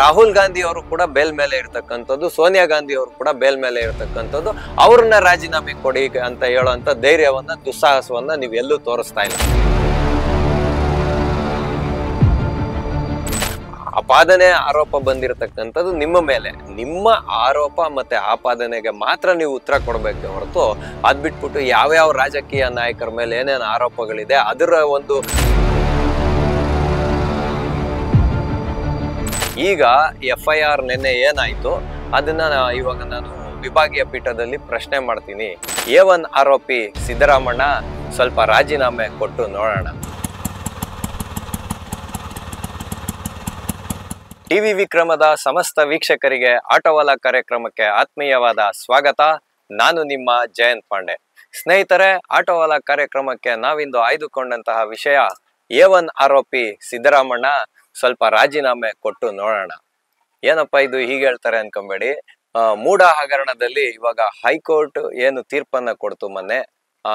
ರಾಹುಲ್ ಗಾಂಧಿ ಅವರು ಕೂಡ ಬೇಲ್ ಮೇಲೆ ಇರತಕ್ಕಂಥದ್ದು ಸೋನಿಯಾ ಗಾಂಧಿ ಅವರು ಕೂಡ ಬೇಲ್ ಮೇಲೆ ಇರತಕ್ಕಂಥದ್ದು ಅವ್ರನ್ನ ರಾಜೀನಾಮೆ ಕೊಡಿ ಅಂತ ಹೇಳುವಂತ ಧೈರ್ಯವನ್ನ ದುಸ್ಸಾಹಸವನ್ನ ನೀವು ತೋರಿಸ್ತಾ ಇಲ್ಲ ಆಪಾದನೆ ಆರೋಪ ಬಂದಿರತಕ್ಕಂಥದ್ದು ನಿಮ್ಮ ಮೇಲೆ ನಿಮ್ಮ ಆರೋಪ ಮತ್ತೆ ಆಪಾದನೆಗೆ ಮಾತ್ರ ನೀವು ಉತ್ತರ ಕೊಡಬೇಕು ಹೊರತು ಅದ್ಬಿಟ್ಬಿಟ್ಟು ಯಾವ್ಯಾವ ರಾಜಕೀಯ ನಾಯಕರ ಮೇಲೆ ಏನೇನು ಆರೋಪಗಳಿದೆ ಅದರ ಒಂದು ಈಗ ಎಫ್ ಐ ಆರ್ ನಿನ್ನೆ ಏನಾಯಿತು ಅದನ್ನು ಇವಾಗ ನಾನು ವಿಭಾಗೀಯ ಪೀಠದಲ್ಲಿ ಪ್ರಶ್ನೆ ಮಾಡ್ತೀನಿ ಎ ಒನ್ ಆರೋಪಿ ಸಿದ್ದರಾಮಣ್ಣ ಸ್ವಲ್ಪ ರಾಜೀನಾಮೆ ಕೊಟ್ಟು ನೋಡೋಣ ಟಿ ವಿ ವಿಕ್ರಮದ ಸಮಸ್ತ ವೀಕ್ಷಕರಿಗೆ ಆಟೋವಾಲ ಕಾರ್ಯಕ್ರಮಕ್ಕೆ ಆತ್ಮೀಯವಾದ ಸ್ವಾಗತ ನಾನು ನಿಮ್ಮ ಜಯಂತ್ ಪಾಂಡೆ ಸ್ನೇಹಿತರೆ ಆಟೋವಾಲ ಕಾರ್ಯಕ್ರಮಕ್ಕೆ ನಾವಿಂದು ಆಯ್ದುಕೊಂಡಂತಹ ವಿಷಯ ಎ ಒನ್ ಆರೋಪಿ ಸಿದ್ದರಾಮಣ್ಣ ಸ್ವಲ್ಪ ರಾಜೀನಾಮೆ ಕೊಟ್ಟು ನೋಡೋಣ ಏನಪ್ಪಾ ಇದು ಹೀಗೆ ಹೇಳ್ತಾರೆ ಅನ್ಕೊಂಬೇಡಿ ಮೂಢ ಹಗರಣದಲ್ಲಿ ಇವಾಗ ಹೈಕೋರ್ಟ್ ಏನು ತೀರ್ಪನ್ನ ಕೊಡ್ತು ಮೊನ್ನೆ ಆ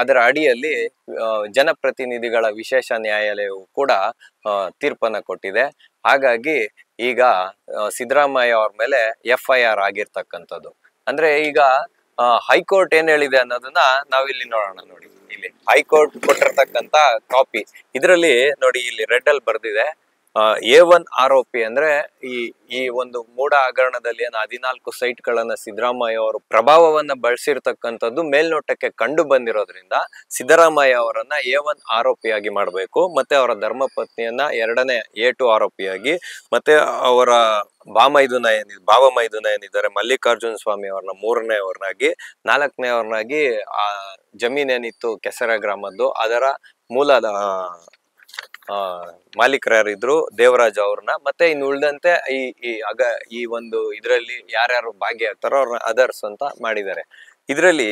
ಅದರ ಅಡಿಯಲ್ಲಿ ಜನಪ್ರತಿನಿಧಿಗಳ ವಿಶೇಷ ನ್ಯಾಯಾಲಯವು ಕೂಡ ತೀರ್ಪನ್ನ ಕೊಟ್ಟಿದೆ ಹಾಗಾಗಿ ಈಗ ಸಿದ್ದರಾಮಯ್ಯ ಅವ್ರ ಮೇಲೆ ಎಫ್ ಐ ಆರ್ ಆಗಿರ್ತಕ್ಕಂಥದ್ದು ಅಂದ್ರೆ ಈಗ ಹೈಕೋರ್ಟ್ ಏನ್ ಹೇಳಿದೆ ಅನ್ನೋದನ್ನ ನಾವಿಲ್ಲಿ ನೋಡೋಣ ನೋಡಿ ಇಲ್ಲಿ ಹೈಕೋರ್ಟ್ ಕೊಟ್ಟಿರ್ತಕ್ಕಂತ ಕಾಪಿ ಇದರಲ್ಲಿ ನೋಡಿ ಇಲ್ಲಿ ರೆಡ್ ಅಲ್ಲಿ ಬರ್ದಿದೆ ಎ ಒನ್ ಆರೋಪಿ ಅಂದ್ರೆ ಈ ಈ ಒಂದು ಮೂಡ ಹಗರಣದಲ್ಲಿ ಏನು ಹದಿನಾಲ್ಕು ಸೈಟ್ಗಳನ್ನ ಸಿದ್ದರಾಮಯ್ಯ ಅವರು ಪ್ರಭಾವವನ್ನ ಬಳಸಿರ್ತಕ್ಕಂಥದ್ದು ಮೇಲ್ನೋಟಕ್ಕೆ ಕಂಡು ಬಂದಿರೋದ್ರಿಂದ ಸಿದ್ದರಾಮಯ್ಯ ಅವರನ್ನ ಎ ಒನ್ ಆರೋಪಿಯಾಗಿ ಮಾಡಬೇಕು ಮತ್ತೆ ಅವರ ಧರ್ಮಪತ್ನಿಯನ್ನ ಎರಡನೇ ಎ ಟು ಆರೋಪಿಯಾಗಿ ಮತ್ತೆ ಅವರ ಬಾಮೈದುನ ಏನಿದೆ ಬಾವ ಮೈದುನ ಏನಿದ್ದಾರೆ ಮಲ್ಲಿಕಾರ್ಜುನ ಸ್ವಾಮಿ ಅವ್ರನ್ನ ಮೂರನೇ ಅವ್ರನ್ನಾಗಿ ನಾಲ್ಕನೇ ಅವ್ರನ್ನಾಗಿ ಆ ಏನಿತ್ತು ಕೆಸರ ಗ್ರಾಮದ್ದು ಅದರ ಮೂಲ ಮಾಲೀಕರಿದ್ರು ದೇವರಾಜ್ ಅವ್ರನ್ನ ಮತ್ತೆ ಇನ್ನು ಉಳ್ದಂತೆ ಈ ಈ ಅಗ ಈ ಒಂದು ಇದರಲ್ಲಿ ಯಾರ್ಯಾರು ಭಾಗಿಯಾಗ್ತಾರೋ ಅವ್ರನ್ನ ಅದರ್ಸ್ ಅಂತ ಮಾಡಿದ್ದಾರೆ ಇದರಲ್ಲಿ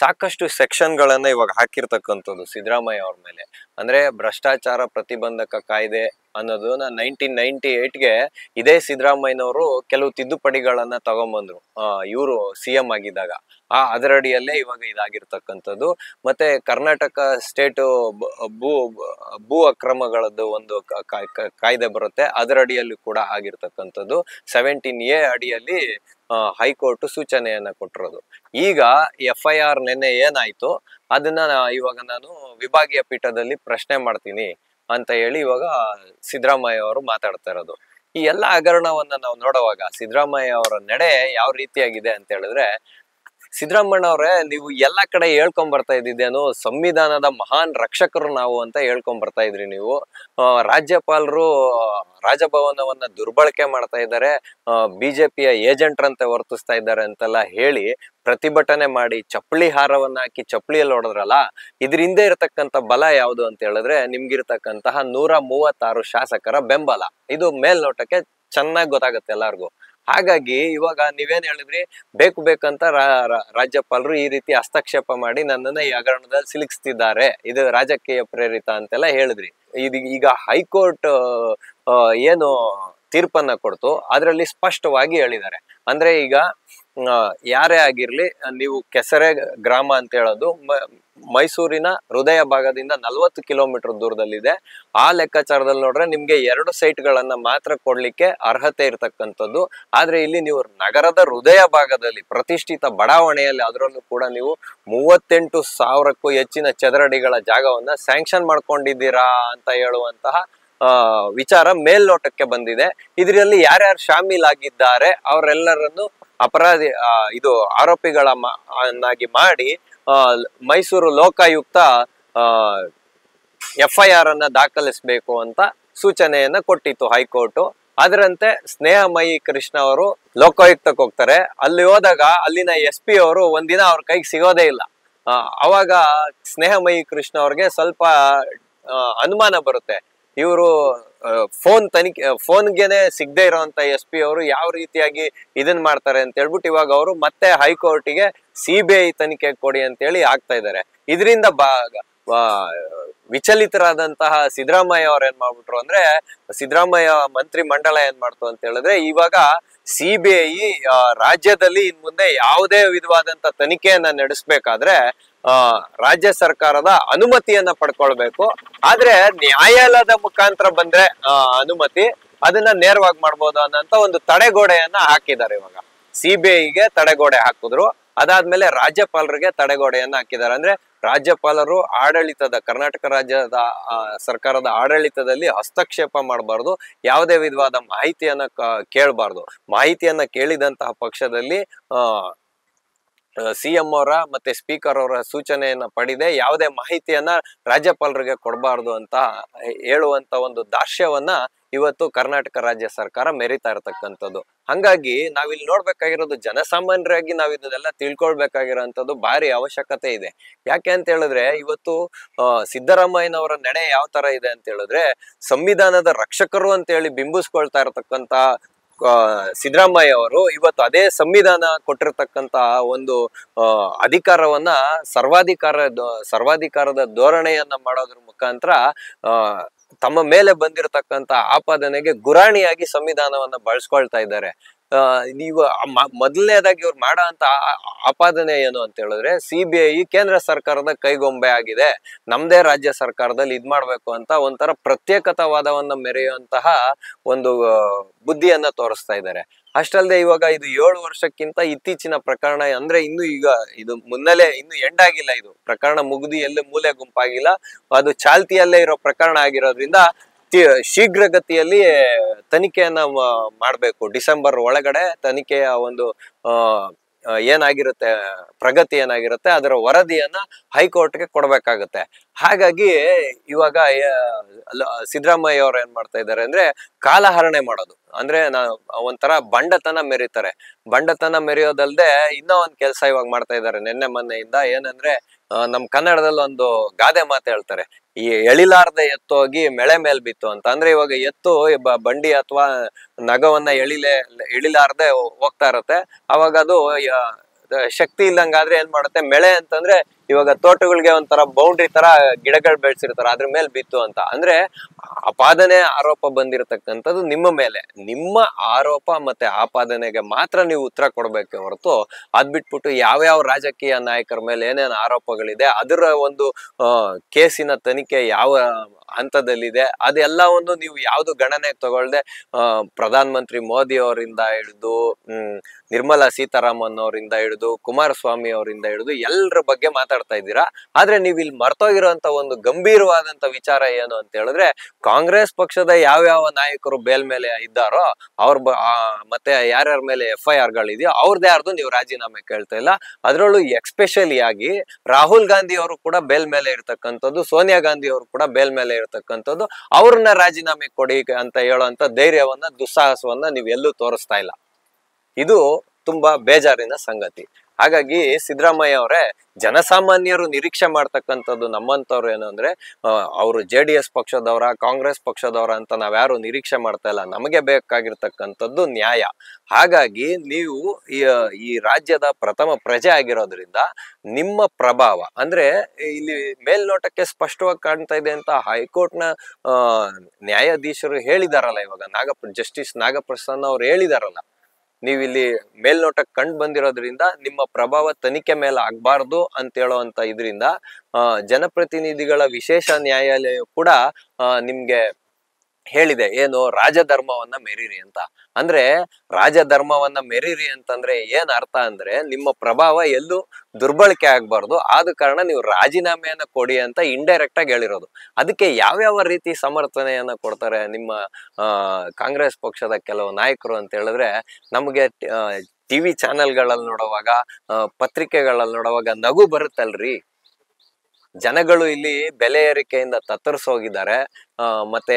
ಸಾಕಷ್ಟು ಸೆಕ್ಷನ್ಗಳನ್ನ ಇವಾಗ ಹಾಕಿರ್ತಕ್ಕಂಥದ್ದು ಸಿದ್ದರಾಮಯ್ಯ ಅವ್ರ ಮೇಲೆ ಅಂದ್ರೆ ಭ್ರಷ್ಟಾಚಾರ ಪ್ರತಿಬಂಧಕ ಕಾಯ್ದೆ ನಾನ್ ನೈನ್ಟೀನ್ ನೈನ್ಟಿ ಏಟ್ಗೆ ಇದೇ ಸಿದ್ದರಾಮಯ್ಯನವರು ಕೆಲವು ತಿದ್ದುಪಡಿಗಳನ್ನ ತಗೊಂಬಂದ್ರು ಇವರು ಸಿ ಎಂ ಆಗಿದ್ದಾಗ ಆ ಅದರಡಿಯಲ್ಲೇ ಇವಾಗ ಇದಾಗಿರ್ತಕ್ಕಂಥದ್ದು ಮತ್ತೆ ಕರ್ನಾಟಕ ಸ್ಟೇಟ್ ಭೂ ಭೂ ಅಕ್ರಮಗಳದ್ದು ಒಂದು ಕಾಯ್ದೆ ಬರುತ್ತೆ ಅದರಡಿಯಲ್ಲಿ ಕೂಡ ಆಗಿರ್ತಕ್ಕಂಥದ್ದು ಸೆವೆಂಟೀನ್ ಎ ಅಡಿಯಲ್ಲಿ ಹೈಕೋರ್ಟ್ ಸೂಚನೆಯನ್ನ ಕೊಟ್ಟಿರೋದು ಈಗ ಎಫ್ ಐ ಆರ್ ನಿನ್ನೆ ಏನಾಯ್ತು ಅದನ್ನ ಇವಾಗ ನಾನು ವಿಭಾಗೀಯ ಪೀಠದಲ್ಲಿ ಪ್ರಶ್ನೆ ಮಾಡ್ತೀನಿ ಅಂತ ಹೇಳಿ ಇವಾಗ ಸಿದ್ದರಾಮಯ್ಯ ಅವರು ಮಾತಾಡ್ತಾ ಇರೋದು ಈ ಎಲ್ಲ ಹಗರಣವನ್ನ ನಾವು ನೋಡುವಾಗ ಸಿದ್ದರಾಮಯ್ಯ ಅವರ ನಡೆ ಯಾವ ರೀತಿಯಾಗಿದೆ ಅಂತ ಹೇಳಿದ್ರೆ ಸಿದ್ದರಾಮಣ್ಣ ಅವರೇ ನೀವು ಎಲ್ಲಾ ಕಡೆ ಹೇಳ್ಕೊಂಡ್ ಬರ್ತಾ ಇದ್ದಿದ್ದೇನು ಸಂವಿಧಾನದ ಮಹಾನ್ ರಕ್ಷಕರು ನಾವು ಅಂತ ಹೇಳ್ಕೊಂಡ್ ಬರ್ತಾ ಇದ್ರಿ ನೀವು ರಾಜ್ಯಪಾಲರು ರಾಜಭವನವನ್ನ ದುರ್ಬಳಕೆ ಮಾಡ್ತಾ ಇದ್ದಾರೆ ಬಿಜೆಪಿಯ ಏಜೆಂಟ್ರಂತೆ ವರ್ತಿಸ್ತಾ ಇದ್ದಾರೆ ಅಂತೆಲ್ಲ ಹೇಳಿ ಪ್ರತಿಭಟನೆ ಮಾಡಿ ಚಪ್ಪಲಿ ಹಾರವನ್ನ ಹಾಕಿ ಚಪ್ಪಳಿಯಲ್ಲಿ ಹೊಡೆದ್ರಲ್ಲ ಇದ್ರ ಹಿಂದೆ ಇರತಕ್ಕಂತ ಬಲ ಯಾವುದು ಅಂತ ಹೇಳಿದ್ರೆ ನಿಮ್ಗಿರ್ತಕ್ಕಂತಹ ನೂರ ಮೂವತ್ತಾರು ಶಾಸಕರ ಬೆಂಬಲ ಇದು ಮೇಲ್ನೋಟಕ್ಕೆ ಚೆನ್ನಾಗಿ ಗೊತ್ತಾಗುತ್ತೆ ಎಲ್ಲಾರ್ಗು ಹಾಗಾಗಿ ಇವಾಗ ನೀವೇನ್ ಹೇಳಿದ್ರಿ ಬೇಕು ಬೇಕಂತ ರಾಜ್ಯಪಾಲರು ಈ ರೀತಿ ಹಸ್ತಕ್ಷೇಪ ಮಾಡಿ ನನ್ನನ್ನ ಈ ಹಗರಣದಲ್ಲಿ ಸಿಲುಕಿಸ್ತಿದ್ದಾರೆ ಇದು ರಾಜಕೀಯ ಪ್ರೇರಿತ ಅಂತೆಲ್ಲ ಹೇಳಿದ್ರಿ ಇದು ಈಗ ಹೈಕೋರ್ಟ್ ಏನು ತೀರ್ಪನ್ನ ಕೊಡ್ತು ಅದರಲ್ಲಿ ಸ್ಪಷ್ಟವಾಗಿ ಹೇಳಿದ್ದಾರೆ ಅಂದ್ರೆ ಈಗ ಯಾರೇ ಆಗಿರ್ಲಿ ನೀವು ಕೆಸರೆ ಗ್ರಾಮ ಅಂತ ಹೇಳೋದು ಮೈಸೂರಿನ ಹೃದಯ ಭಾಗದಿಂದ ನಲ್ವತ್ತು ಕಿಲೋಮೀಟರ್ ದೂರದಲ್ಲಿದೆ ಆ ಲೆಕ್ಕಾಚಾರದಲ್ಲಿ ನೋಡ್ರೆ ನಿಮ್ಗೆ ಎರಡು ಸೈಟ್ಗಳನ್ನ ಮಾತ್ರ ಕೊಡ್ಲಿಕ್ಕೆ ಅರ್ಹತೆ ಇರತಕ್ಕಂಥದ್ದು ಆದ್ರೆ ಇಲ್ಲಿ ನೀವು ನಗರದ ಹೃದಯ ಭಾಗದಲ್ಲಿ ಪ್ರತಿಷ್ಠಿತ ಬಡಾವಣೆಯಲ್ಲಿ ಅದರಲ್ಲೂ ಕೂಡ ನೀವು ಮೂವತ್ತೆಂಟು ಸಾವಿರಕ್ಕೂ ಹೆಚ್ಚಿನ ಚದರಡಿಗಳ ಜಾಗವನ್ನ ಸ್ಯಾಂಕ್ಷನ್ ಮಾಡ್ಕೊಂಡಿದ್ದೀರಾ ಅಂತ ಹೇಳುವಂತಹ ವಿಚಾರ ಮೇಲ್ನೋಟಕ್ಕೆ ಬಂದಿದೆ ಇದರಲ್ಲಿ ಯಾರ್ಯಾರು ಶಾಮೀಲಾಗಿದ್ದಾರೆ ಅವರೆಲ್ಲರನ್ನು ಅಪರಾಧಿ ಇದು ಆರೋಪಿಗಳ ಮಾಡಿ Mysuru Lokayukta F I R ಅನ್ನ ದಾಖಲಿಸಬೇಕು ಅಂತ ಸೂಚನೆಯನ್ನ ಕೊಟ್ಟಿತ್ತು ಹೈಕೋರ್ಟ್ ಅದರಂತೆ ಸ್ನೇಹಮಯಿ ಕೃಷ್ಣ ಅವರು ಲೋಕಾಯುಕ್ತಕ್ಕೆ ಹೋಗ್ತಾರೆ ಅಲ್ಲಿ ಹೋದಾಗ ಅಲ್ಲಿನ ಎಸ್ ಪಿ ಅವರು ಒಂದಿನ ಅವ್ರ ಕೈಗೆ ಸಿಗೋದೇ ಇಲ್ಲ ಅವಾಗ ಸ್ನೇಹಮಯಿ ಕೃಷ್ಣ ಅವ್ರಿಗೆ ಸ್ವಲ್ಪ ಅನುಮಾನ ಬರುತ್ತೆ ಇವರು ಫೋನ್ ತನಿಖೆ ಫೋನ್ಗೆನೆ ಸಿಗದೆ ಇರೋಂತ ಎಸ್ ಪಿ ಅವರು ಯಾವ ರೀತಿಯಾಗಿ ಇದನ್ ಮಾಡ್ತಾರೆ ಅಂತ ಹೇಳ್ಬಿಟ್ಟು ಇವಾಗ ಅವರು ಮತ್ತೆ ಹೈಕೋರ್ಟಿಗೆ ಸಿ ಬಿ ತನಿಖೆ ಕೊಡಿ ಅಂತ ಹೇಳಿ ಆಗ್ತಾ ಇದ್ದಾರೆ ಇದರಿಂದ ಬಾ ವಿಚಲಿತರಾದಂತಹ ಸಿದ್ದರಾಮಯ್ಯ ಅವ್ರ ಏನ್ ಮಾಡ್ಬಿಟ್ರು ಅಂದ್ರೆ ಸಿದ್ದರಾಮಯ್ಯ ಮಂತ್ರಿ ಮಂಡಳ ಏನ್ ಮಾಡ್ತು ಅಂತ ಹೇಳಿದ್ರೆ ಇವಾಗ ಸಿ ಬಿ ಐ ರಾಜ್ಯದಲ್ಲಿ ಇನ್ ಮುಂದೆ ಯಾವುದೇ ವಿಧವಾದಂತ ತನಿಖೆಯನ್ನ ನಡೆಸಬೇಕಾದ್ರೆ ಆ ರಾಜ್ಯ ಸರ್ಕಾರದ ಅನುಮತಿಯನ್ನ ಪಡ್ಕೊಳ್ಬೇಕು ಆದ್ರೆ ನ್ಯಾಯಾಲಯದ ಮುಖಾಂತರ ಬಂದ್ರೆ ಆ ಅನುಮತಿ ಅದನ್ನ ನೇರವಾಗಿ ಮಾಡ್ಬೋದು ಅನ್ನೋಂತ ಒಂದು ತಡೆಗೋಡೆಯನ್ನ ಹಾಕಿದ್ದಾರೆ ಇವಾಗ ಐಗೆ ತಡೆಗೋಡೆ ಹಾಕಿದ್ರು ಅದಾದ್ಮೇಲೆ ರಾಜ್ಯಪಾಲರಿಗೆ ತಡೆಗೋಡೆಯನ್ನ ಹಾಕಿದ್ದಾರೆ ಅಂದ್ರೆ ರಾಜ್ಯಪಾಲರು ಆಡಳಿತದ ಕರ್ನಾಟಕ ರಾಜ್ಯದ ಸರ್ಕಾರದ ಆಡಳಿತದಲ್ಲಿ ಹಸ್ತಕ್ಷೇಪ ಮಾಡಬಾರ್ದು ಯಾವುದೇ ವಿಧವಾದ ಮಾಹಿತಿಯನ್ನ ಕೇಳಬಾರ್ದು ಮಾಹಿತಿಯನ್ನ ಕೇಳಿದಂತಹ ಪಕ್ಷದಲ್ಲಿ ಸಿ ಎಂ ಅವರ ಮತ್ತೆ ಸ್ಪೀಕರ್ ಅವರ ಸೂಚನೆಯನ್ನ ಪಡೆದೆ ಯಾವುದೇ ಮಾಹಿತಿಯನ್ನ ರಾಜ್ಯಪಾಲರಿಗೆ ಕೊಡಬಾರ್ದು ಅಂತ ಹೇಳುವಂತ ಒಂದು ದಾಸ್ಯವನ್ನ ಇವತ್ತು ಕರ್ನಾಟಕ ರಾಜ್ಯ ಸರ್ಕಾರ ಮೆರಿತಾ ಇರತಕ್ಕಂಥದ್ದು ಹಂಗಾಗಿ ನಾವಿಲ್ಲಿ ನೋಡ್ಬೇಕಾಗಿರೋದು ಜನಸಾಮಾನ್ಯರಾಗಿ ನಾವು ಇದನ್ನೆಲ್ಲ ತಿಳ್ಕೊಳ್ಬೇಕಾಗಿರೋಂಥದ್ದು ಭಾರಿ ಅವಶ್ಯಕತೆ ಇದೆ ಯಾಕೆ ಅಂತ ಹೇಳಿದ್ರೆ ಇವತ್ತು ಸಿದ್ದರಾಮಯ್ಯನವರ ನಡೆ ಯಾವ ತರ ಇದೆ ಅಂತ ಹೇಳಿದ್ರೆ ಸಂವಿಧಾನದ ರಕ್ಷಕರು ಅಂತ ಹೇಳಿ ಬಿಂಬಿಸ್ಕೊಳ್ತಾ ಇರತಕ್ಕಂತ ಸಿದ್ದರಾಮಯ್ಯ ಅವರು ಇವತ್ತು ಅದೇ ಸಂವಿಧಾನ ಕೊಟ್ಟಿರ್ತಕ್ಕಂತ ಒಂದು ಅಧಿಕಾರವನ್ನ ಸರ್ವಾಧಿಕಾರ ಸರ್ವಾಧಿಕಾರದ ಧೋರಣೆಯನ್ನ ಮಾಡೋದ್ರ ಮುಖಾಂತರ ತಮ್ಮ ಮೇಲೆ ಬಂದಿರತಕ್ಕಂತ ಆಪಾದನೆಗೆ ಗುರಾಣಿಯಾಗಿ ಸಂವಿಧಾನವನ್ನ ಬಳಸ್ಕೊಳ್ತಾ ಇದ್ದಾರೆ ನೀವು ಮೊದಲನೇದಾಗಿ ಇವ್ರು ಮಾಡೋ ಅಂತ ಆಪಾದನೆ ಏನು ಅಂತ ಹೇಳಿದ್ರೆ ಸಿ ಬಿ ಐ ಕೇಂದ್ರ ಸರ್ಕಾರದ ಕೈಗೊಂಬೆ ಆಗಿದೆ ನಮ್ದೇ ರಾಜ್ಯ ಸರ್ಕಾರದಲ್ಲಿ ಇದ್ ಮಾಡ್ಬೇಕು ಅಂತ ಒಂಥರ ಪ್ರತ್ಯೇಕತಾವಾದವನ್ನ ಮೆರೆಯುವಂತಹ ಒಂದು ಬುದ್ಧಿಯನ್ನ ತೋರಿಸ್ತಾ ಇದ್ದಾರೆ ಅಷ್ಟಲ್ಲದೆ ಇವಾಗ ಇದು ಏಳು ವರ್ಷಕ್ಕಿಂತ ಇತ್ತೀಚಿನ ಪ್ರಕರಣ ಅಂದ್ರೆ ಇನ್ನು ಈಗ ಇದು ಮುನ್ನಲೆ ಇನ್ನು ಎಂಡ್ ಆಗಿಲ್ಲ ಇದು ಪ್ರಕರಣ ಮುಗಿದು ಎಲ್ಲೇ ಮೂಲೆ ಗುಂಪಾಗಿಲ್ಲ ಅದು ಚಾಲ್ತಿಯಲ್ಲೇ ಇರೋ ಪ್ರಕರಣ ಆಗಿರೋದ್ರಿಂದ ಶೀಘ್ರಗತಿಯಲ್ಲಿ ತನಿಖೆಯನ್ನ ಮಾಡಬೇಕು ಡಿಸೆಂಬರ್ ಒಳಗಡೆ ತನಿಖೆಯ ಒಂದು ಏನಾಗಿರುತ್ತೆ ಪ್ರಗತಿ ಏನಾಗಿರುತ್ತೆ ಅದರ ವರದಿಯನ್ನ ಹೈಕೋರ್ಟ್ಗೆ ಕೊಡಬೇಕಾಗತ್ತೆ ಹಾಗಾಗಿ ಇವಾಗ ಸಿದ್ದರಾಮಯ್ಯ ಅವರು ಏನ್ ಮಾಡ್ತಾ ಇದ್ದಾರೆ ಅಂದ್ರೆ ಕಾಲಹರಣೆ ಮಾಡೋದು ಅಂದ್ರೆ ನಾ ಒಂಥರ ಬಂಡತನ ಮೆರೀತಾರೆ ಬಂಡತನ ಮೆರೆಯೋದಲ್ದೆ ಇನ್ನೂ ಒಂದ್ ಕೆಲಸ ಇವಾಗ ಮಾಡ್ತಾ ಇದ್ದಾರೆ ನಿನ್ನೆ ಮೊನ್ನೆಯಿಂದ ಏನಂದ್ರೆ ನಮ್ ಕನ್ನಡದಲ್ಲಿ ಒಂದು ಗಾದೆ ಮಾತು ಹೇಳ್ತಾರೆ ಈ ಎಳಿಲಾರ್ದೆ ಎತ್ತೋಗಿ ಮಳೆ ಮೇಲ್ ಬಿತ್ತು ಅಂತ ಅಂದ್ರೆ ಇವಾಗ ಎತ್ತು ಬಂಡಿ ಅಥವಾ ನಗವನ್ನ ಎಳಿಲೆ ಎಳಿಲಾರ್ದೆ ಹೋಗ್ತಾ ಇರತ್ತೆ ಅವಾಗ ಅದು ಶಕ್ತಿ ಇಲ್ಲಂಗಾದ್ರೆ ಏನ್ ಮಾಡುತ್ತೆ ಮಳೆ ಅಂತಂದ್ರೆ ಇವಾಗ ತೋಟಗಳಿಗೆ ಒಂಥರ ಬೌಂಡ್ರಿ ತರ ಗಿಡಗಳು ಬೆಳೆಸಿರ್ತಾರೆ ಅದ್ರ ಮೇಲೆ ಬಿತ್ತು ಅಂತ ಅಂದ್ರೆ ಆಪಾದನೆ ಆರೋಪ ಬಂದಿರತಕ್ಕಂಥದ್ದು ನಿಮ್ಮ ಮೇಲೆ ನಿಮ್ಮ ಆರೋಪ ಮತ್ತೆ ಆಪಾದನೆಗೆ ಮಾತ್ರ ನೀವು ಉತ್ತರ ಕೊಡ್ಬೇಕು ಹೊರತು ಅದ್ ಬಿಟ್ಬಿಟ್ಟು ಯಾವ್ಯಾವ ರಾಜಕೀಯ ನಾಯಕರ ಮೇಲೆ ಏನೇನು ಆರೋಪಗಳಿದೆ ಅದರ ಒಂದು ಕೇಸಿನ ತನಿಖೆ ಯಾವ ಹಂತದಲ್ಲಿದೆ ಅದೆಲ್ಲ ಒಂದು ನೀವು ಯಾವ್ದು ಗಣನೆ ತಗೊಳ್ದೆ ಪ್ರಧಾನ ಮಂತ್ರಿ ಮೋದಿ ಅವರಿಂದ ಹಿಡಿದು ನಿರ್ಮಲಾ ಸೀತಾರಾಮನ್ ಅವರಿಂದ ಹಿಡಿದು ಕುಮಾರಸ್ವಾಮಿ ಅವರಿಂದ ಹಿಡಿದು ಎಲ್ಲರ ಬಗ್ಗೆ ಮಾತಾಡ್ತಾರೆ ಮಾತಾಡ್ತಾ ಇದ್ದೀರಾ ಆದ್ರೆ ನೀವು ಇಲ್ಲಿ ಮರ್ತೋಗಿರುವಂತ ಒಂದು ಗಂಭೀರವಾದಂತ ವಿಚಾರ ಏನು ಅಂತ ಹೇಳಿದ್ರೆ ಕಾಂಗ್ರೆಸ್ ಪಕ್ಷದ ಯಾವ ಯಾವ ನಾಯಕರು ಬೇಲ್ ಮೇಲೆ ಇದ್ದಾರೋ ಅವ್ರ ಮತ್ತೆ ಯಾರ್ಯಾರ ಮೇಲೆ ಎಫ್ ಐ ಆರ್ ಗಳಿದೆಯೋ ಅವ್ರದ್ದು ಯಾರ್ದು ನೀವು ರಾಜೀನಾಮೆ ಕೇಳ್ತಾ ಇಲ್ಲ ಅದರಲ್ಲೂ ಎಕ್ಸ್ಪೆಷಲಿ ಆಗಿ ರಾಹುಲ್ ಗಾಂಧಿ ಅವರು ಕೂಡ ಬೇಲ್ ಮೇಲೆ ಇರ್ತಕ್ಕಂಥದ್ದು ಸೋನಿಯಾ ಗಾಂಧಿ ಅವರು ಕೂಡ ಬೇಲ್ ಮೇಲೆ ಇರತಕ್ಕಂಥದ್ದು ಅವ್ರನ್ನ ರಾಜೀನಾಮೆ ಕೊಡಿ ಅಂತ ಹೇಳುವಂತ ಧೈರ್ಯವನ್ನ ದುಸ್ಸಾಹಸವನ್ನ ನೀವು ಎಲ್ಲೂ ತೋರಿಸ್ತಾ ಇಲ್ಲ ಇದು ತುಂಬಾ ಬೇಜಾರಿನ ಸಂಗತಿ ಹಾಗಾಗಿ ಸಿದ್ದರಾಮಯ್ಯ ಅವರೇ ಜನಸಾಮಾನ್ಯರು ನಿರೀಕ್ಷೆ ಮಾಡ್ತಕ್ಕಂಥದ್ದು ನಮ್ಮಂತವ್ರು ಏನು ಅಂದ್ರೆ ಅವರು ಜೆ ಡಿ ಎಸ್ ಪಕ್ಷದವರ ಕಾಂಗ್ರೆಸ್ ಪಕ್ಷದವರ ಅಂತ ಯಾರು ನಿರೀಕ್ಷೆ ಮಾಡ್ತಾ ಇಲ್ಲ ನಮಗೆ ಬೇಕಾಗಿರ್ತಕ್ಕಂಥದ್ದು ನ್ಯಾಯ ಹಾಗಾಗಿ ನೀವು ಈ ರಾಜ್ಯದ ಪ್ರಥಮ ಪ್ರಜೆ ಆಗಿರೋದ್ರಿಂದ ನಿಮ್ಮ ಪ್ರಭಾವ ಅಂದ್ರೆ ಇಲ್ಲಿ ಮೇಲ್ನೋಟಕ್ಕೆ ಸ್ಪಷ್ಟವಾಗಿ ಕಾಣ್ತಾ ಇದೆ ಅಂತ ಹೈಕೋರ್ಟ್ನ ನ್ಯಾಯಾಧೀಶರು ಹೇಳಿದಾರಲ್ಲ ಇವಾಗ ನಾಗಪ್ರ ಜಸ್ಟಿಸ್ ನಾಗಪ್ರಸನ್ನ ಅವ್ರು ಹೇಳಿದಾರಲ್ಲ ನೀವು ಇಲ್ಲಿ ಮೇಲ್ನೋಟಕ್ಕೆ ಕಂಡು ಬಂದಿರೋದ್ರಿಂದ ನಿಮ್ಮ ಪ್ರಭಾವ ತನಿಖೆ ಮೇಲೆ ಆಗಬಾರ್ದು ಅಂತ ಇದರಿಂದ ಜನಪ್ರತಿನಿಧಿಗಳ ವಿಶೇಷ ನ್ಯಾಯಾಲಯ ಕೂಡ ನಿಮ್ಗೆ ಹೇಳಿದೆ ಏನು ರಾಜಧರ್ಮವನ್ನ ಮೆರೀರಿ ಅಂತ ಅಂದ್ರೆ ರಾಜಧರ್ಮವನ್ನ ಮೆರೀರಿ ಅಂತಂದ್ರೆ ಏನ್ ಅರ್ಥ ಅಂದ್ರೆ ನಿಮ್ಮ ಪ್ರಭಾವ ಎಲ್ಲೂ ದುರ್ಬಳಕೆ ಆಗ್ಬಾರ್ದು ಆದ ಕಾರಣ ನೀವು ರಾಜೀನಾಮೆಯನ್ನ ಕೊಡಿ ಅಂತ ಇಂಡೈರೆಕ್ಟ್ ಆಗಿ ಹೇಳಿರೋದು ಅದಕ್ಕೆ ಯಾವ್ಯಾವ ರೀತಿ ಸಮರ್ಥನೆಯನ್ನ ಕೊಡ್ತಾರೆ ನಿಮ್ಮ ಕಾಂಗ್ರೆಸ್ ಪಕ್ಷದ ಕೆಲವು ನಾಯಕರು ಅಂತ ಹೇಳಿದ್ರೆ ನಮಗೆ ಟಿವಿ ಚಾನೆಲ್ಗಳಲ್ಲಿ ನೋಡುವಾಗ ಪತ್ರಿಕೆಗಳಲ್ಲಿ ನೋಡುವಾಗ ನಗು ಬರುತ್ತಲ್ರಿ ಜನಗಳು ಇಲ್ಲಿ ಬೆಲೆ ಏರಿಕೆಯಿಂದ ತತ್ತರಿಸೋಗಿದ್ದಾರೆ ಮತ್ತೆ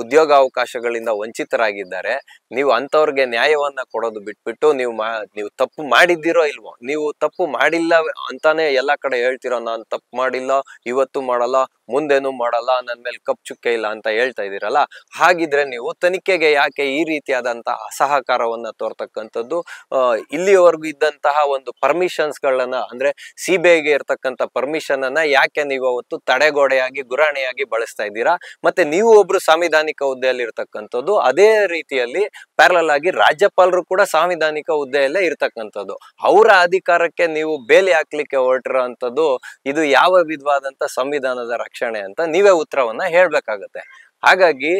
ಉದ್ಯೋಗಾವಕಾಶಗಳಿಂದ ವಂಚಿತರಾಗಿದ್ದಾರೆ ನೀವು ಅಂಥವ್ರಿಗೆ ನ್ಯಾಯವನ್ನ ಕೊಡೋದು ಬಿಟ್ಬಿಟ್ಟು ನೀವು ಮಾ ನೀವು ತಪ್ಪು ಮಾಡಿದ್ದೀರೋ ಇಲ್ವೋ ನೀವು ತಪ್ಪು ಮಾಡಿಲ್ಲ ಅಂತಾನೆ ಎಲ್ಲ ಕಡೆ ಹೇಳ್ತಿರೋ ನಾನು ತಪ್ಪು ಮಾಡಿಲ್ಲ ಇವತ್ತು ಮಾಡಲ್ಲ ಮುಂದೇನು ಮಾಡಲ್ಲ ನನ್ನ ಮೇಲೆ ಕಪ್ ಚುಕ್ಕೆ ಇಲ್ಲ ಅಂತ ಹೇಳ್ತಾ ಇದ್ದೀರಲ್ಲ ಹಾಗಿದ್ರೆ ನೀವು ತನಿಖೆಗೆ ಯಾಕೆ ಈ ರೀತಿಯಾದಂತಹ ಅಸಹಕಾರವನ್ನ ತೋರ್ತಕ್ಕಂಥದ್ದು ಇಲ್ಲಿವರೆಗೂ ಇದ್ದಂತಹ ಒಂದು ಗಳನ್ನ ಅಂದ್ರೆ ಸಿ ಬಿ ಐಗೆ ಇರ್ತಕ್ಕಂಥ ಪರ್ಮಿಷನ್ ಅನ್ನ ಯಾಕೆ ನೀವು ಅವತ್ತು ತಡೆಗೋಡೆಯಾಗಿ ಗುರಾಣಿಯಾಗಿ ಬಳಸ್ತಾ ಇದ್ದೀರಾ ಮತ್ತೆ ನೀವು ಒಬ್ರು ಸಾಂವಿಧಾನಿಕ ಹುದ್ದೆಯಲ್ಲಿ ಇರ್ತಕ್ಕಂಥದ್ದು ಅದೇ ರೀತಿಯಲ್ಲಿ ಪ್ಯಾರಲಲ್ ಆಗಿ ರಾಜ್ಯಪಾಲರು ಕೂಡ ಸಾಂವಿಧಾನಿಕ ಹುದ್ದೆಯಲ್ಲೇ ಇರ್ತಕ್ಕಂಥದ್ದು ಅವರ ಅಧಿಕಾರಕ್ಕೆ ನೀವು ಬೇಲಿ ಹಾಕ್ಲಿಕ್ಕೆ ಹೊರಟಿರೋ ಇದು ಯಾವ ವಿಧವಾದಂತ ಸಂವಿಧಾನದ ರಕ್ಷಣೆ ಅಂತ ನೀವೇ ಉತ್ತರವನ್ನ ಹೇಳ್ಬೇಕಾಗತ್ತೆ ಹಾಗಾಗಿ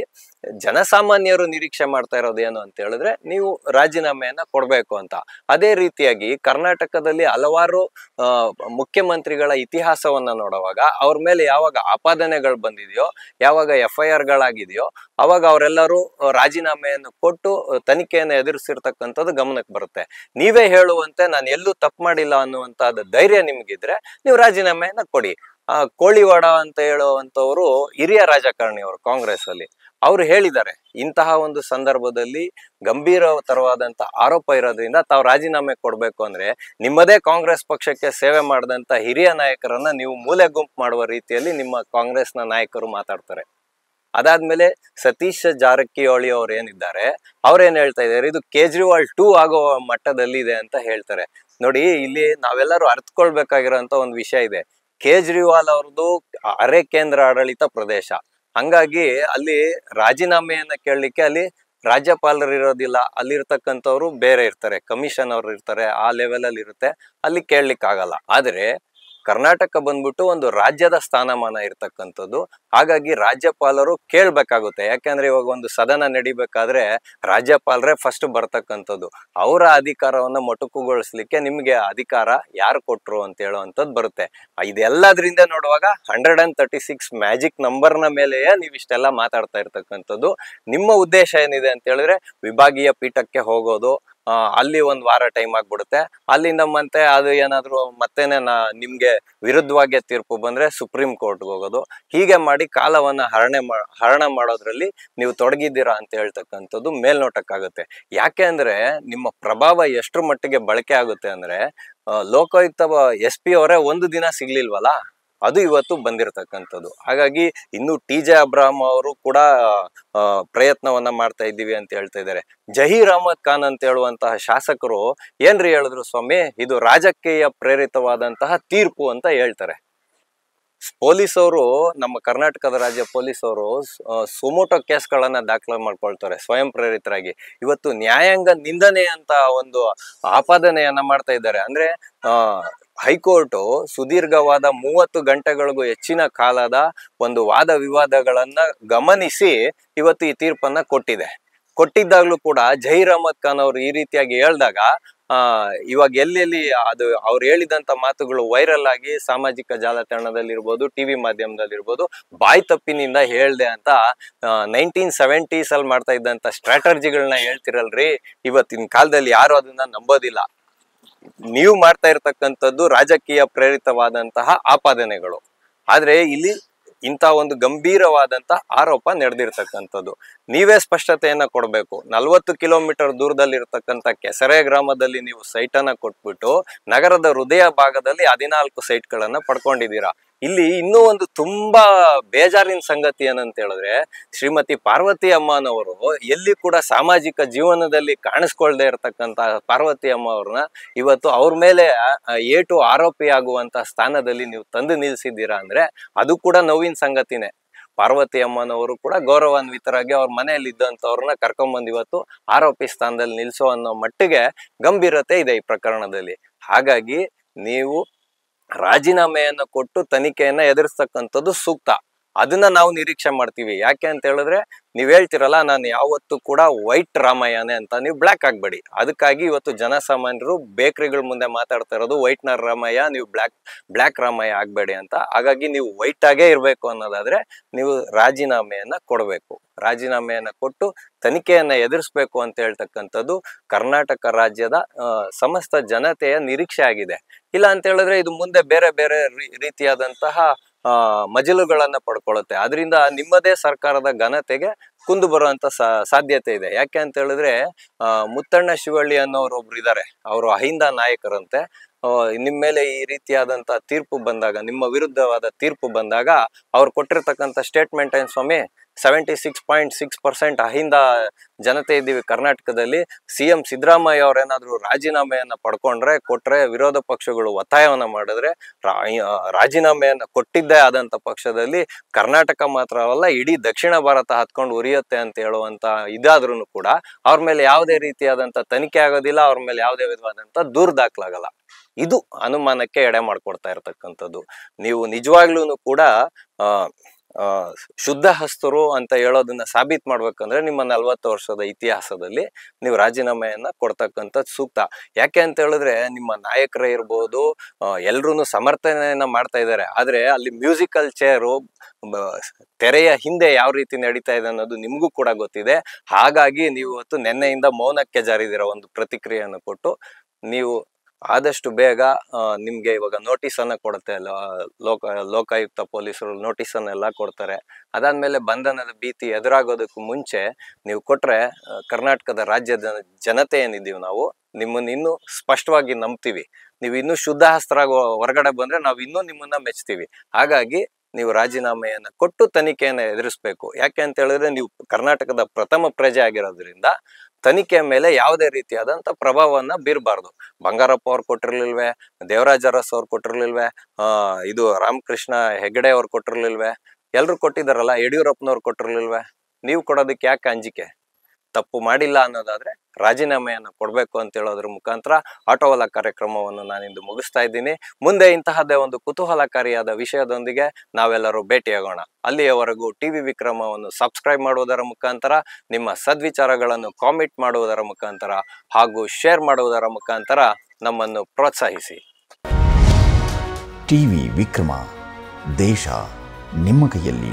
ಜನಸಾಮಾನ್ಯರು ನಿರೀಕ್ಷೆ ಮಾಡ್ತಾ ಇರೋದು ಏನು ಅಂತ ಹೇಳಿದ್ರೆ ನೀವು ರಾಜೀನಾಮೆಯನ್ನ ಕೊಡಬೇಕು ಅಂತ ಅದೇ ರೀತಿಯಾಗಿ ಕರ್ನಾಟಕದಲ್ಲಿ ಹಲವಾರು ಮುಖ್ಯಮಂತ್ರಿಗಳ ಇತಿಹಾಸವನ್ನ ನೋಡುವಾಗ ಅವ್ರ ಮೇಲೆ ಯಾವಾಗ ಆಪಾದನೆಗಳು ಬಂದಿದೆಯೋ ಯಾವಾಗ ಎಫ್ ಐ ಆರ್ ಗಳಾಗಿದೆಯೋ ಅವಾಗ ಅವರೆಲ್ಲರೂ ರಾಜೀನಾಮೆಯನ್ನು ಕೊಟ್ಟು ತನಿಖೆಯನ್ನು ಎದುರಿಸಿರ್ತಕ್ಕಂಥದ್ದು ಗಮನಕ್ಕೆ ಬರುತ್ತೆ ನೀವೇ ಹೇಳುವಂತೆ ನಾನು ಎಲ್ಲೂ ತಪ್ಪು ಮಾಡಿಲ್ಲ ಅನ್ನುವಂತಹ ಧೈರ್ಯ ನಿಮ್ಗಿದ್ರೆ ನೀವು ರಾಜೀನಾಮೆಯನ್ನ ಕೊಡಿ ಆ ಕೋಳಿವಾಡ ಅಂತ ಹೇಳುವಂತವರು ಹಿರಿಯ ರಾಜಕಾರಣಿಯವರು ಕಾಂಗ್ರೆಸ್ ಅಲ್ಲಿ ಅವ್ರು ಹೇಳಿದ್ದಾರೆ ಇಂತಹ ಒಂದು ಸಂದರ್ಭದಲ್ಲಿ ಗಂಭೀರತರವಾದಂತ ಆರೋಪ ಇರೋದ್ರಿಂದ ತಾವು ರಾಜೀನಾಮೆ ಕೊಡ್ಬೇಕು ಅಂದ್ರೆ ನಿಮ್ಮದೇ ಕಾಂಗ್ರೆಸ್ ಪಕ್ಷಕ್ಕೆ ಸೇವೆ ಮಾಡಿದಂತ ಹಿರಿಯ ನಾಯಕರನ್ನ ನೀವು ಮೂಲೆ ಗುಂಪು ಮಾಡುವ ರೀತಿಯಲ್ಲಿ ನಿಮ್ಮ ಕಾಂಗ್ರೆಸ್ನ ನಾಯಕರು ಮಾತಾಡ್ತಾರೆ ಅದಾದ್ಮೇಲೆ ಸತೀಶ್ ಜಾರಕಿಹೊಳಿ ಅವ್ರು ಏನಿದ್ದಾರೆ ಅವ್ರೇನ್ ಹೇಳ್ತಾ ಇದ್ದಾರೆ ಇದು ಕೇಜ್ರಿವಾಲ್ ಟೂ ಆಗೋ ಮಟ್ಟದಲ್ಲಿ ಇದೆ ಅಂತ ಹೇಳ್ತಾರೆ ನೋಡಿ ಇಲ್ಲಿ ನಾವೆಲ್ಲರೂ ಅರ್ಥಕೊಳ್ಬೇಕಾಗಿರೋ ಒಂದು ವಿಷಯ ಇದೆ ಕೇಜ್ರಿವಾಲ್ ಅವ್ರದ್ದು ಅರೆ ಕೇಂದ್ರ ಆಡಳಿತ ಪ್ರದೇಶ ಹಂಗಾಗಿ ಅಲ್ಲಿ ರಾಜೀನಾಮೆಯನ್ನ ಕೇಳಲಿಕ್ಕೆ ಅಲ್ಲಿ ರಾಜ್ಯಪಾಲರು ಇರೋದಿಲ್ಲ ಅಲ್ಲಿರ್ತಕ್ಕಂಥವ್ರು ಬೇರೆ ಇರ್ತಾರೆ ಕಮಿಷನ್ ಅವ್ರು ಇರ್ತಾರೆ ಆ ಲೆವೆಲ್ ಅಲ್ಲಿ ಇರುತ್ತೆ ಅಲ್ಲಿ ಕೇಳಲಿಕ್ಕಾಗಲ್ಲ ಆದರೆ ಕರ್ನಾಟಕ ಬಂದ್ಬಿಟ್ಟು ಒಂದು ರಾಜ್ಯದ ಸ್ಥಾನಮಾನ ಇರ್ತಕ್ಕಂಥದ್ದು ಹಾಗಾಗಿ ರಾಜ್ಯಪಾಲರು ಕೇಳಬೇಕಾಗುತ್ತೆ ಯಾಕೆಂದ್ರೆ ಇವಾಗ ಒಂದು ಸದನ ನಡಿಬೇಕಾದ್ರೆ ರಾಜ್ಯಪಾಲರೇ ಫಸ್ಟ್ ಬರ್ತಕ್ಕಂಥದ್ದು ಅವರ ಅಧಿಕಾರವನ್ನು ಮೊಟಕುಗೊಳಿಸ್ಲಿಕ್ಕೆ ನಿಮ್ಗೆ ಅಧಿಕಾರ ಯಾರು ಕೊಟ್ರು ಅಂತ ಹೇಳುವಂಥದ್ದು ಬರುತ್ತೆ ಇದೆಲ್ಲದ್ರಿಂದ ನೋಡುವಾಗ hundred and thirty six magic ನಂಬರ್ನ ಮೇಲೆಯೇ ನೀವು ಇಷ್ಟೆಲ್ಲ ಮಾತಾಡ್ತಾ ಇರ್ತಕ್ಕಂಥದ್ದು ನಿಮ್ಮ ಉದ್ದೇಶ ಏನಿದೆ ಅಂತ ಹೇಳಿದ್ರೆ ವಿಭಾಗೀಯ ಪೀಠಕ್ಕೆ ಹೋಗೋದು ಅಲ್ಲಿ ಒಂದು ವಾರ ಟೈಮ್ ಆಗ್ಬಿಡುತ್ತೆ ಅಲ್ಲಿಂದ ಮತ್ತೆ ಅದು ಏನಾದ್ರು ಮತ್ತೇನೆ ನಾ ನಿಮ್ಗೆ ವಿರುದ್ಧವಾಗಿ ತೀರ್ಪು ಬಂದ್ರೆ ಸುಪ್ರೀಂ ಕೋರ್ಟ್ಗೆ ಹೋಗೋದು ಹೀಗೆ ಮಾಡಿ ಕಾಲವನ್ನ ಹರಣೆ ಹರಣ ಮಾಡೋದ್ರಲ್ಲಿ ನೀವು ತೊಡಗಿದ್ದೀರಾ ಅಂತ ಹೇಳ್ತಕ್ಕಂಥದ್ದು ಮೇಲ್ನೋಟಕ್ಕಾಗುತ್ತೆ ಯಾಕೆ ಅಂದ್ರೆ ನಿಮ್ಮ ಪ್ರಭಾವ ಎಷ್ಟ್ರ ಮಟ್ಟಿಗೆ ಬಳಕೆ ಆಗುತ್ತೆ ಅಂದ್ರೆ ಲೋಕಾಯುಕ್ತ ಎಸ್ ಪಿ ಅವರೇ ಒಂದು ದಿನ ಸಿಗ್ಲಿಲ್ವಲ್ಲ ಅದು ಇವತ್ತು ಬಂದಿರತಕ್ಕಂಥದ್ದು ಹಾಗಾಗಿ ಇನ್ನು ಟಿ ಜೆ ಅಬ್ರಾಹಂ ಅವರು ಕೂಡ ಪ್ರಯತ್ನವನ್ನ ಮಾಡ್ತಾ ಇದ್ದೀವಿ ಅಂತ ಹೇಳ್ತಾ ಇದ್ದಾರೆ ಜಹೀರ್ ಅಹಮದ್ ಖಾನ್ ಅಂತ ಹೇಳುವಂತಹ ಶಾಸಕರು ಏನ್ರಿ ಹೇಳಿದ್ರು ಸ್ವಾಮಿ ಇದು ರಾಜಕೀಯ ಪ್ರೇರಿತವಾದಂತಹ ತೀರ್ಪು ಅಂತ ಹೇಳ್ತಾರೆ ಪೊಲೀಸ್ ಅವರು ನಮ್ಮ ಕರ್ನಾಟಕದ ರಾಜ್ಯ ಪೊಲೀಸ್ ಅವರು ಸುಮೋಟೋ ಕೇಸ್ಗಳನ್ನ ದಾಖಲೆ ಮಾಡ್ಕೊಳ್ತಾರೆ ಸ್ವಯಂ ಪ್ರೇರಿತರಾಗಿ ಇವತ್ತು ನ್ಯಾಯಾಂಗ ನಿಂದನೆ ಅಂತ ಒಂದು ಆಪಾದನೆಯನ್ನ ಮಾಡ್ತಾ ಇದ್ದಾರೆ ಅಂದ್ರೆ ಹೈಕೋರ್ಟು ಸುದೀರ್ಘವಾದ ಮೂವತ್ತು ಗಂಟೆಗಳಿಗೂ ಹೆಚ್ಚಿನ ಕಾಲದ ಒಂದು ವಾದ ವಿವಾದಗಳನ್ನ ಗಮನಿಸಿ ಇವತ್ತು ಈ ತೀರ್ಪನ್ನ ಕೊಟ್ಟಿದೆ ಕೊಟ್ಟಿದ್ದಾಗ್ಲೂ ಕೂಡ ಜಹೀರ್ ಅಹಮದ್ ಖಾನ್ ಅವರು ಈ ರೀತಿಯಾಗಿ ಹೇಳ್ದಾಗ ಆ ಇವಾಗ ಎಲ್ಲೆಲ್ಲಿ ಅದು ಅವ್ರು ಹೇಳಿದಂತ ಮಾತುಗಳು ವೈರಲ್ ಆಗಿ ಸಾಮಾಜಿಕ ಜಾಲತಾಣದಲ್ಲಿರ್ಬೋದು ಟಿವಿ ಮಾಧ್ಯಮದಲ್ಲಿರ್ಬೋದು ಬಾಯ್ ತಪ್ಪಿನಿಂದ ಹೇಳ್ದೆ ಅಂತ ನೈನ್ಟೀನ್ ಸೆವೆಂಟೀಸ್ ಅಲ್ಲಿ ಮಾಡ್ತಾ ಇದ್ದಂತ ಸ್ಟ್ರಾಟಜಿಗಳನ್ನ ಹೇಳ್ತಿರಲ್ರಿ ಇವತ್ತಿನ ಕಾಲದಲ್ಲಿ ಯಾರು ಅದನ್ನ ನಂಬೋದಿಲ್ಲ ನೀವು ಮಾಡ್ತಾ ಇರ್ತಕ್ಕಂಥದ್ದು ರಾಜಕೀಯ ಪ್ರೇರಿತವಾದಂತಹ ಆಪಾದನೆಗಳು ಆದ್ರೆ ಇಲ್ಲಿ ಇಂಥ ಒಂದು ಗಂಭೀರವಾದಂತಹ ಆರೋಪ ನಡೆದಿರ್ತಕ್ಕಂಥದ್ದು ನೀವೇ ಸ್ಪಷ್ಟತೆಯನ್ನ ಕೊಡಬೇಕು ನಲ್ವತ್ತು ಕಿಲೋಮೀಟರ್ ದೂರದಲ್ಲಿ ಇರ್ತಕ್ಕಂತ ಕೆಸರೆ ಗ್ರಾಮದಲ್ಲಿ ನೀವು ಸೈಟ್ ಅನ್ನ ಕೊಟ್ಬಿಟ್ಟು ನಗರದ ಹೃದಯ ಭಾಗದಲ್ಲಿ ಹದಿನಾಲ್ಕು ಸೈಟ್ಗಳನ್ನ ಪಡ್ಕೊಂಡಿದ್ದೀರಾ ಇಲ್ಲಿ ಇನ್ನೂ ಒಂದು ತುಂಬಾ ಬೇಜಾರಿನ ಸಂಗತಿ ಏನಂತ ಹೇಳಿದ್ರೆ ಶ್ರೀಮತಿ ಪಾರ್ವತಿ ಅಮ್ಮನವರು ಎಲ್ಲಿ ಕೂಡ ಸಾಮಾಜಿಕ ಜೀವನದಲ್ಲಿ ಕಾಣಿಸ್ಕೊಳ್ದೇ ಇರತಕ್ಕಂತ ಪಾರ್ವತಿ ಅಮ್ಮ ಅವ್ರನ್ನ ಇವತ್ತು ಅವ್ರ ಮೇಲೆ ಏಟು ಆರೋಪಿ ಆಗುವಂತ ಸ್ಥಾನದಲ್ಲಿ ನೀವು ತಂದು ನಿಲ್ಲಿಸಿದ್ದೀರಾ ಅಂದ್ರೆ ಅದು ಕೂಡ ನೋವಿನ ಸಂಗತಿನೇ ಪಾರ್ವತಿ ಅಮ್ಮನವರು ಕೂಡ ಗೌರವಾನ್ವಿತರಾಗಿ ಅವ್ರ ಮನೆಯಲ್ಲಿ ಇದ್ದಂಥವ್ರನ್ನ ಕರ್ಕೊಂಬಂದು ಇವತ್ತು ಆರೋಪಿ ಸ್ಥಾನದಲ್ಲಿ ನಿಲ್ಸೋ ಅನ್ನೋ ಮಟ್ಟಿಗೆ ಗಂಭೀರತೆ ಇದೆ ಈ ಪ್ರಕರಣದಲ್ಲಿ ಹಾಗಾಗಿ ನೀವು ರಾಜೀನಾಮೆಯನ್ನು ಕೊಟ್ಟು ತನಿಖೆಯನ್ನ ಎದುರಿಸ್ತಕ್ಕಂಥದ್ದು ಸೂಕ್ತ ಅದನ್ನ ನಾವು ನಿರೀಕ್ಷೆ ಮಾಡ್ತೀವಿ ಯಾಕೆ ಅಂತ ಹೇಳಿದ್ರೆ ನೀವ್ ಹೇಳ್ತಿರಲ್ಲ ನಾನು ಯಾವತ್ತು ಕೂಡ ವೈಟ್ ರಾಮಾಯಣ ಅಂತ ನೀವು ಬ್ಲ್ಯಾಕ್ ಆಗ್ಬೇಡಿ ಅದಕ್ಕಾಗಿ ಇವತ್ತು ಜನಸಾಮಾನ್ಯರು ಬೇಕರಿಗಳ ಮುಂದೆ ಮಾತಾಡ್ತಾ ಇರೋದು ವೈಟ್ನರ್ ರಾಮಯ್ಯ ನೀವು ಬ್ಲ್ಯಾಕ್ ಬ್ಲ್ಯಾಕ್ ರಾಮಯ್ಯ ಆಗ್ಬೇಡಿ ಅಂತ ಹಾಗಾಗಿ ನೀವು ವೈಟ್ ಆಗೇ ಇರಬೇಕು ಅನ್ನೋದಾದ್ರೆ ನೀವು ರಾಜೀನಾಮೆಯನ್ನ ಕೊಡಬೇಕು ರಾಜೀನಾಮೆಯನ್ನ ಕೊಟ್ಟು ತನಿಖೆಯನ್ನ ಎದುರಿಸ್ಬೇಕು ಅಂತ ಹೇಳ್ತಕ್ಕಂಥದ್ದು ಕರ್ನಾಟಕ ರಾಜ್ಯದ ಸಮಸ್ತ ಜನತೆಯ ನಿರೀಕ್ಷೆ ಆಗಿದೆ ಇಲ್ಲ ಅಂತ ಹೇಳಿದ್ರೆ ಇದು ಮುಂದೆ ಬೇರೆ ಬೇರೆ ರೀತಿಯಾದಂತಹ ಮಜಲುಗಳನ್ನ ಪಡ್ಕೊಳ್ಳುತ್ತೆ ಅದರಿಂದ ನಿಮ್ಮದೇ ಸರ್ಕಾರದ ಘನತೆಗೆ ಕುಂದು ಬರುವಂತ ಸಾಧ್ಯತೆ ಇದೆ ಯಾಕೆ ಅಂತ ಹೇಳಿದ್ರೆ ಮುತ್ತಣ್ಣ ಶಿವಳ್ಳಿ ಅನ್ನೋರು ಒಬ್ರು ಇದ್ದಾರೆ ಅವರು ಅಹಿಂದ ನಾಯಕರಂತೆ ನಿಮ್ಮ ಮೇಲೆ ಈ ರೀತಿಯಾದಂತ ತೀರ್ಪು ಬಂದಾಗ ನಿಮ್ಮ ವಿರುದ್ಧವಾದ ತೀರ್ಪು ಬಂದಾಗ ಅವ್ರು ಕೊಟ್ಟಿರ್ತಕ್ಕಂಥ ಸ್ಟೇಟ್ಮೆಂಟ್ ಏನ್ ಸ್ವಾಮಿ seventy six point six percent Ahinda ಜನತೆ ಇದ್ದೀವಿ ಕರ್ನಾಟಕದಲ್ಲಿ ಸಿ ಎಂ ಸಿದ್ದರಾಮಯ್ಯ ಅವರೇನಾದರೂ ರಾಜೀನಾಮೆಯನ್ನು ಪಡ್ಕೊಂಡ್ರೆ ಕೊಟ್ಟರೆ ವಿರೋಧ ಪಕ್ಷಗಳು ಒತ್ತಾಯವನ್ನು ಮಾಡಿದ್ರೆ ರಾಜೀನಾಮೆಯನ್ನು ಕೊಟ್ಟಿದ್ದೇ ಆದಂಥ ಪಕ್ಷದಲ್ಲಿ ಕರ್ನಾಟಕ ಮಾತ್ರವಲ್ಲ ಇಡೀ ದಕ್ಷಿಣ ಭಾರತ ಹತ್ಕೊಂಡು ಉರಿಯುತ್ತೆ ಅಂತ ಹೇಳುವಂಥ ಇದಾದ್ರೂ ಕೂಡ ಅವ್ರ ಮೇಲೆ ಯಾವುದೇ ರೀತಿಯಾದಂಥ ತನಿಖೆ ಆಗೋದಿಲ್ಲ ಅವ್ರ ಮೇಲೆ ಯಾವುದೇ ವಿಧವಾದಂಥ ದೂರು ದಾಖಲಾಗಲ್ಲ ಇದು ಅನುಮಾನಕ್ಕೆ ಎಡೆ ಮಾಡ್ಕೊಡ್ತಾ ಇರ್ತಕ್ಕಂಥದ್ದು ನೀವು ನಿಜವಾಗ್ಲೂ ಕೂಡ ಶುದ್ಧ ಹಸ್ತರು ಅಂತ ಹೇಳೋದನ್ನ ಸಾಬೀತ್ ಮಾಡ್ಬೇಕಂದ್ರೆ ನಿಮ್ಮ ನಲ್ವತ್ತು ವರ್ಷದ ಇತಿಹಾಸದಲ್ಲಿ ನೀವು ರಾಜೀನಾಮೆಯನ್ನ ಕೊಡ್ತಕ್ಕಂಥದ್ದು ಸೂಕ್ತ ಯಾಕೆ ಅಂತ ಹೇಳಿದ್ರೆ ನಿಮ್ಮ ನಾಯಕರೇ ಇರ್ಬೋದು ಎಲ್ರೂ ಸಮರ್ಥನೆಯನ್ನ ಮಾಡ್ತಾ ಇದ್ದಾರೆ ಆದ್ರೆ ಅಲ್ಲಿ ಮ್ಯೂಸಿಕಲ್ ಚೇರು ತೆರೆಯ ಹಿಂದೆ ಯಾವ ರೀತಿ ನಡೀತಾ ಇದೆ ಅನ್ನೋದು ನಿಮಗೂ ಕೂಡ ಗೊತ್ತಿದೆ ಹಾಗಾಗಿ ನೀವು ಇವತ್ತು ನಿನ್ನೆಯಿಂದ ಮೌನಕ್ಕೆ ಜಾರಿದಿರೋ ಒಂದು ಪ್ರತಿಕ್ರಿಯೆಯನ್ನು ಕೊಟ್ಟು ನೀವು ಆದಷ್ಟು ಬೇಗ ನಿಮಗೆ ಇವಾಗ ನೋಟಿಸನ್ನು ಕೊಡುತ್ತೆ ಲೋಕ ಲೋಕಾಯುಕ್ತ ಪೊಲೀಸರು ನೋಟಿಸನ್ನೆಲ್ಲ ಕೊಡ್ತಾರೆ ಅದಾದ್ಮೇಲೆ ಬಂಧನದ ಭೀತಿ ಎದುರಾಗೋದಕ್ಕೂ ಮುಂಚೆ ನೀವು ಕೊಟ್ಟರೆ ಕರ್ನಾಟಕದ ರಾಜ್ಯದ ಜನತೆ ಏನಿದ್ದೀವಿ ನಾವು ನಿಮ್ಮನ್ನ ಇನ್ನೂ ಸ್ಪಷ್ಟವಾಗಿ ನಂಬ್ತೀವಿ ನೀವು ಇನ್ನೂ ಶುದ್ಧ ಹಸ್ತ್ರ ಹೊರಗಡೆ ಬಂದರೆ ನಾವು ಇನ್ನೂ ನಿಮ್ಮನ್ನ ಮೆಚ್ತೀವಿ ಹಾಗಾಗಿ ನೀವು ರಾಜೀನಾಮೆಯನ್ನು ಕೊಟ್ಟು ತನಿಖೆಯನ್ನು ಎದುರಿಸ್ಬೇಕು ಯಾಕೆ ಅಂತ ಹೇಳಿದ್ರೆ ನೀವು ಕರ್ನಾಟಕದ ಪ್ರಥಮ ಪ್ರಜೆ ಆಗಿರೋದ್ರಿಂದ ತನಿಖೆಯ ಮೇಲೆ ಯಾವುದೇ ರೀತಿಯಾದಂಥ ಪ್ರಭಾವವನ್ನು ಬೀರಬಾರ್ದು ಬಂಗಾರಪ್ಪ ಅವ್ರು ಕೊಟ್ಟಿರಲಿಲ್ವೇ ದೇವರಾಜ ಅರಸ್ ಅವ್ರು ಕೊಟ್ಟಿರಲಿಲ್ವೇ ಇದು ರಾಮಕೃಷ್ಣ ಹೆಗ್ಗಡೆ ಅವ್ರು ಕೊಟ್ಟಿರ್ಲಿಲ್ವೇ ಎಲ್ಲರೂ ಕೊಟ್ಟಿದ್ದಾರಲ್ಲ ಯಡಿಯೂರಪ್ಪನವ್ರು ಕೊಟ್ಟಿರ್ಲಿಲ್ವೇ ನೀವು ಕೊಡೋದಕ್ಕೆ ಯಾಕೆ ಅಂಜಿಕೆ ತಪ್ಪು ಮಾಡಿಲ್ಲ ಅನ್ನೋದಾದ್ರೆ ರಾಜೀನಾಮೆಯನ್ನು ಕೊಡಬೇಕು ಅಂತ ಹೇಳೋದ್ರ ಮುಖಾಂತರ ಆಟೋವಲ ಕಾರ್ಯಕ್ರಮವನ್ನು ನಾನಿಂದು ಮುಗಿಸ್ತಾ ಇದ್ದೀನಿ ಮುಂದೆ ಇಂತಹದ್ದೇ ಒಂದು ಕುತೂಹಲಕಾರಿಯಾದ ವಿಷಯದೊಂದಿಗೆ ನಾವೆಲ್ಲರೂ ಭೇಟಿಯಾಗೋಣ ಅಲ್ಲಿಯವರೆಗೂ ಟಿವಿ ವಿಕ್ರಮವನ್ನು ಸಬ್ಸ್ಕ್ರೈಬ್ ಮಾಡುವುದರ ಮುಖಾಂತರ ನಿಮ್ಮ ಸದ್ವಿಚಾರಗಳನ್ನು ಕಾಮೆಂಟ್ ಮಾಡುವುದರ ಮುಖಾಂತರ ಹಾಗೂ ಶೇರ್ ಮಾಡುವುದರ ಮುಖಾಂತರ ನಮ್ಮನ್ನು ಪ್ರೋತ್ಸಾಹಿಸಿ ಟಿವಿ ವಿಕ್ರಮ ದೇಶ ನಿಮ್ಮ ಕೈಯಲ್ಲಿ